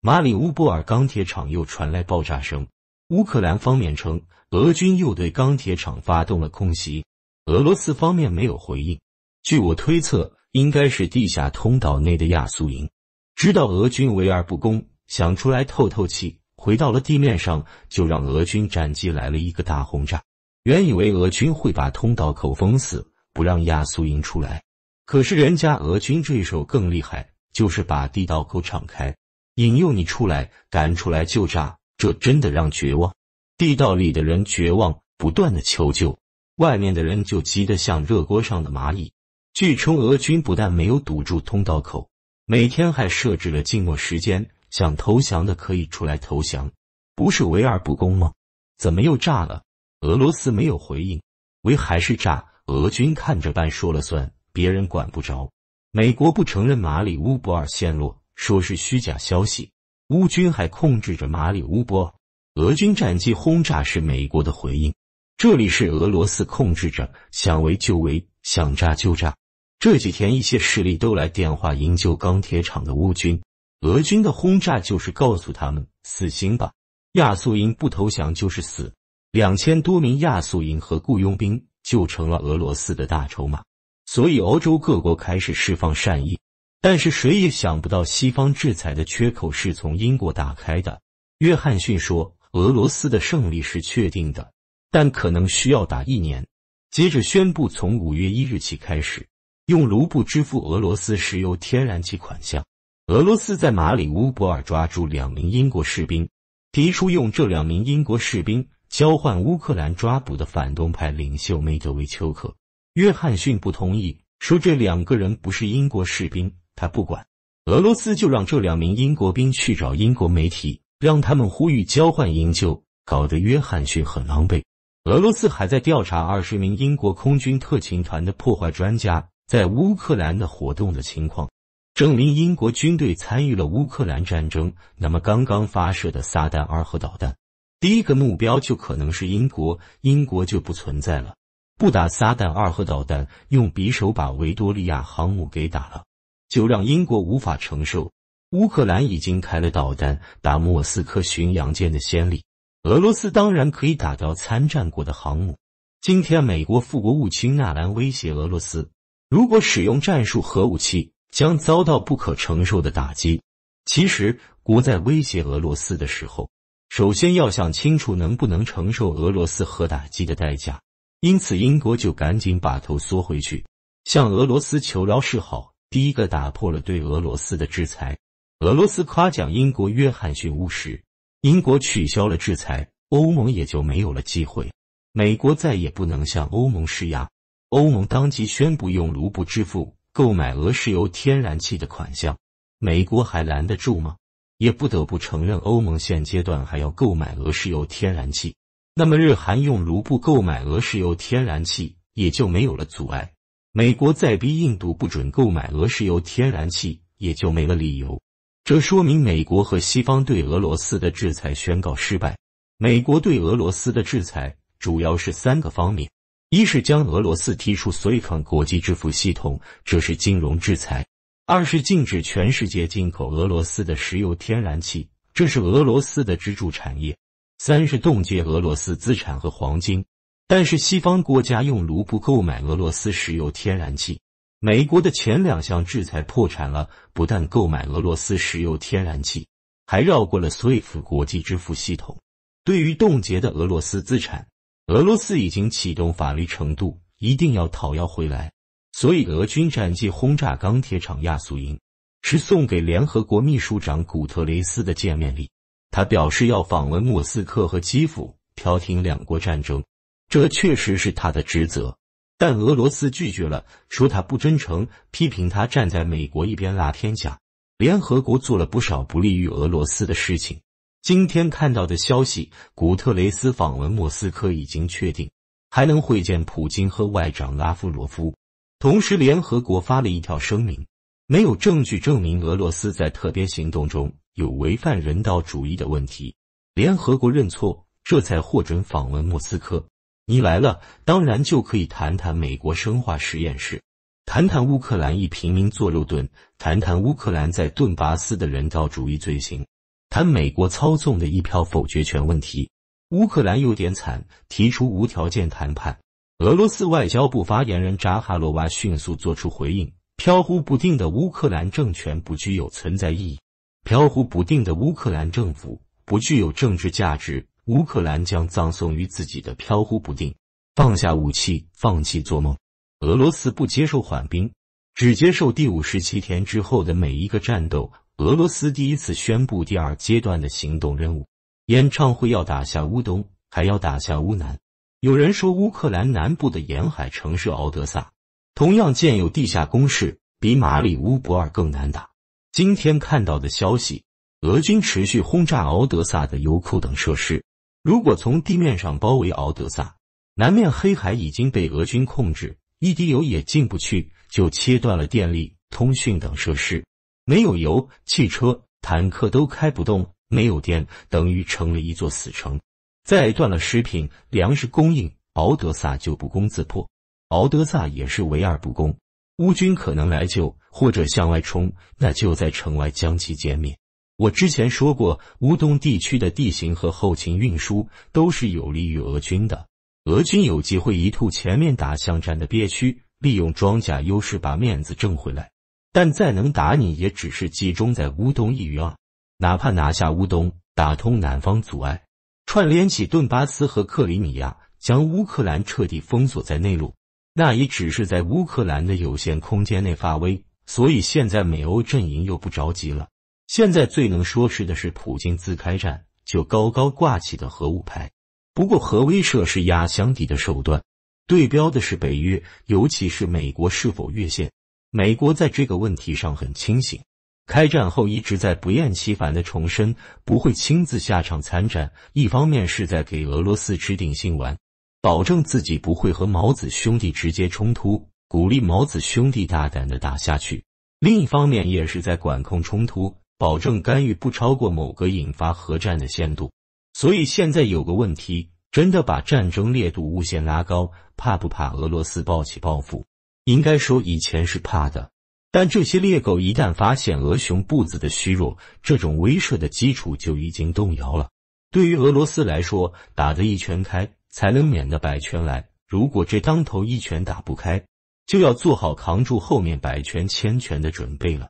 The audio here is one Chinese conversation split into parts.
马里乌波尔钢铁厂又传来爆炸声，乌克兰方面称俄军又对钢铁厂发动了空袭，俄罗斯方面没有回应。据我推测，应该是地下通道内的亚速营，知道俄军围而不攻，想出来透透气，回到了地面上，就让俄军战机来了一个大轰炸。原以为俄军会把通道口封死，不让亚速营出来，可是人家俄军这一手更厉害，就是把地道口敞开。引诱你出来，赶出来就炸，这真的让绝望。地道里的人绝望，不断的求救，外面的人就急得像热锅上的蚂蚁。据称，俄军不但没有堵住通道口，每天还设置了静默时间，想投降的可以出来投降，不是围而不攻吗？怎么又炸了？俄罗斯没有回应，围还是炸，俄军看着办，说了算，别人管不着。美国不承认马里乌波尔陷落。说是虚假消息，乌军还控制着马里乌波，俄军战机轰炸是美国的回应。这里是俄罗斯控制着，想围就围，想炸就炸。这几天一些势力都来电话营救钢铁厂的乌军，俄军的轰炸就是告诉他们死心吧，亚速营不投降就是死。两千多名亚速营和雇佣兵就成了俄罗斯的大筹码，所以欧洲各国开始释放善意。但是谁也想不到，西方制裁的缺口是从英国打开的。约翰逊说：“俄罗斯的胜利是确定的，但可能需要打一年。”接着宣布，从五月一日起开始用卢布支付俄罗斯石油天然气款项。俄罗斯在马里乌波尔抓住两名英国士兵，提出用这两名英国士兵交换乌克兰抓捕的反动派领袖梅德韦丘克。约翰逊不同意，说这两个人不是英国士兵。他不管，俄罗斯就让这两名英国兵去找英国媒体，让他们呼吁交换营救，搞得约翰逊很狼狈。俄罗斯还在调查二十名英国空军特勤团的破坏专家在乌克兰的活动的情况，证明英国军队参与了乌克兰战争。那么刚刚发射的“撒旦二”核导弹，第一个目标就可能是英国，英国就不存在了。不打“撒旦二”核导弹，用匕首把维多利亚航母给打了。就让英国无法承受。乌克兰已经开了导弹打莫斯科巡洋舰的先例，俄罗斯当然可以打掉参战国的航母。今天，美国副国务卿纳兰威胁俄罗斯，如果使用战术核武器，将遭到不可承受的打击。其实，国在威胁俄罗斯的时候，首先要想清楚能不能承受俄罗斯核打击的代价。因此，英国就赶紧把头缩回去，向俄罗斯求饶示好。第一个打破了对俄罗斯的制裁，俄罗斯夸奖英国约翰逊务实，英国取消了制裁，欧盟也就没有了机会，美国再也不能向欧盟施压，欧盟当即宣布用卢布支付购买俄石油天然气的款项，美国还拦得住吗？也不得不承认，欧盟现阶段还要购买俄石油天然气，那么日韩用卢布购买俄石油天然气也就没有了阻碍。美国再逼印度不准购买俄石油、天然气，也就没了理由。这说明美国和西方对俄罗斯的制裁宣告失败。美国对俄罗斯的制裁主要是三个方面：一是将俄罗斯踢出所有国际支付系统，这是金融制裁；二是禁止全世界进口俄罗斯的石油、天然气，这是俄罗斯的支柱产业；三是冻结俄罗斯资产和黄金。但是西方国家用卢布购买俄罗斯石油天然气。美国的前两项制裁破产了，不但购买俄罗斯石油天然气，还绕过了所 t 国际支付系统。对于冻结的俄罗斯资产，俄罗斯已经启动法律程度，一定要讨要回来。所以，俄军战机轰炸钢铁厂亚速营，是送给联合国秘书长古特雷斯的见面礼。他表示要访问莫斯科和基辅，调停两国战争。这确实是他的职责，但俄罗斯拒绝了，说他不真诚，批评他站在美国一边拉偏架。联合国做了不少不利于俄罗斯的事情。今天看到的消息，古特雷斯访问莫斯科已经确定，还能会见普京和外长拉夫罗夫。同时，联合国发了一条声明，没有证据证明俄罗斯在特别行动中有违反人道主义的问题。联合国认错，这才获准访问莫斯科。你来了，当然就可以谈谈美国生化实验室，谈谈乌克兰一平民做肉盾，谈谈乌克兰在顿巴斯的人道主义罪行，谈美国操纵的一票否决权问题。乌克兰有点惨，提出无条件谈判。俄罗斯外交部发言人扎哈罗娃迅速做出回应：飘忽不定的乌克兰政权不具有存在意义，飘忽不定的乌克兰政府不具有政治价值。乌克兰将葬送于自己的飘忽不定。放下武器，放弃做梦。俄罗斯不接受缓兵，只接受第五十七天之后的每一个战斗。俄罗斯第一次宣布第二阶段的行动任务：演唱会要打下乌东，还要打下乌南。有人说，乌克兰南部的沿海城市敖德萨同样建有地下工事，比马里乌波尔更难打。今天看到的消息：俄军持续轰炸敖德萨的油库等设施。如果从地面上包围敖德萨，南面黑海已经被俄军控制，一滴油也进不去，就切断了电力、通讯等设施。没有油，汽车、坦克都开不动；没有电，等于成了一座死城。再断了食品、粮食供应，敖德萨就不攻自破。敖德萨也是围而不攻，乌军可能来救，或者向外冲，那就在城外将其歼灭。我之前说过，乌东地区的地形和后勤运输都是有利于俄军的。俄军有机会一吐前面打巷战的憋屈，利用装甲优势把面子挣回来。但再能打你也只是集中在乌东一隅啊！哪怕拿下乌东，打通南方阻碍，串联起顿巴斯和克里米亚，将乌克兰彻底封锁在内陆，那也只是在乌克兰的有限空间内发威。所以现在美欧阵营又不着急了。现在最能说是的是，普京自开战就高高挂起的核武牌。不过，核威慑是压箱底的手段，对标的是北约，尤其是美国是否越线。美国在这个问题上很清醒，开战后一直在不厌其烦的重申不会亲自下场参战。一方面是在给俄罗斯吃定心丸，保证自己不会和毛子兄弟直接冲突，鼓励毛子兄弟大胆的打下去；另一方面也是在管控冲突。保证干预不超过某个引发核战的限度，所以现在有个问题，真的把战争烈度无限拉高，怕不怕俄罗斯暴起报复？应该说以前是怕的，但这些猎狗一旦发现俄熊步子的虚弱，这种威慑的基础就已经动摇了。对于俄罗斯来说，打的一拳开，才能免得百拳来。如果这当头一拳打不开，就要做好扛住后面百拳千拳的准备了。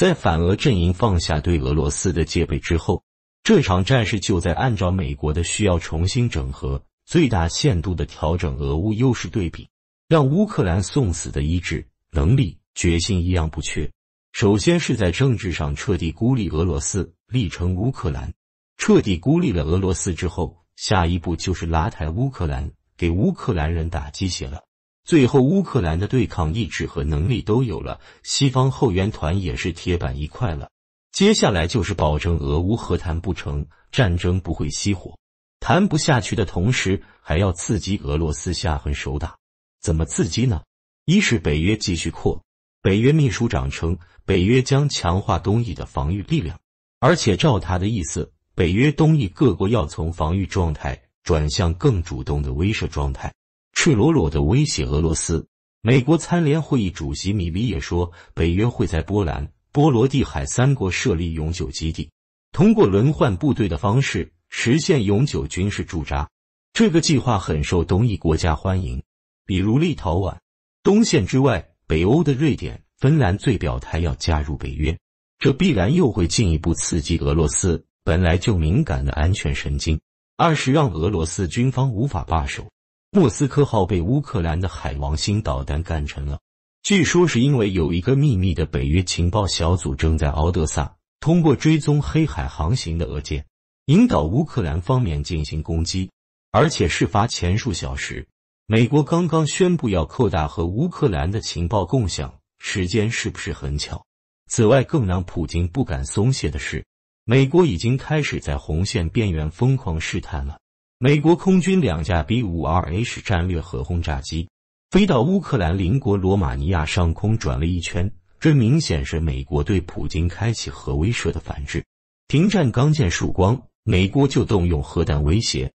在反俄阵营放下对俄罗斯的戒备之后，这场战事就在按照美国的需要重新整合，最大限度的调整俄乌优势对比，让乌克兰送死的意志、能力、决心一样不缺。首先是在政治上彻底孤立俄罗斯，力撑乌克兰；彻底孤立了俄罗斯之后，下一步就是拉抬乌克兰，给乌克兰人打鸡血了。最后，乌克兰的对抗意志和能力都有了，西方后援团也是铁板一块了。接下来就是保证俄乌和谈不成，战争不会熄火。谈不下去的同时，还要刺激俄罗斯下狠手打。怎么刺激呢？一是北约继续扩。北约秘书长称，北约将强化东翼的防御力量，而且照他的意思，北约东翼各国要从防御状态转向更主动的威慑状态。赤裸裸的威胁俄罗斯。美国参联会议主席米利也说，北约会在波兰、波罗的海三国设立永久基地，通过轮换部队的方式实现永久军事驻扎。这个计划很受东翼国家欢迎，比如立陶宛。东线之外，北欧的瑞典、芬兰最表态要加入北约，这必然又会进一步刺激俄罗斯本来就敏感的安全神经。二是让俄罗斯军方无法罢手。莫斯科号被乌克兰的海王星导弹干沉了，据说是因为有一个秘密的北约情报小组正在敖德萨，通过追踪黑海航行的俄舰，引导乌克兰方面进行攻击。而且事发前数小时，美国刚刚宣布要扩大和乌克兰的情报共享，时间是不是很巧？此外，更让普京不敢松懈的是，美国已经开始在红线边缘疯狂试探了。美国空军两架 B-52H 战略核轰炸机飞到乌克兰邻国罗马尼亚上空转了一圈，这明显是美国对普京开启核威慑的反制。停战刚见曙光，美国就动用核弹威胁。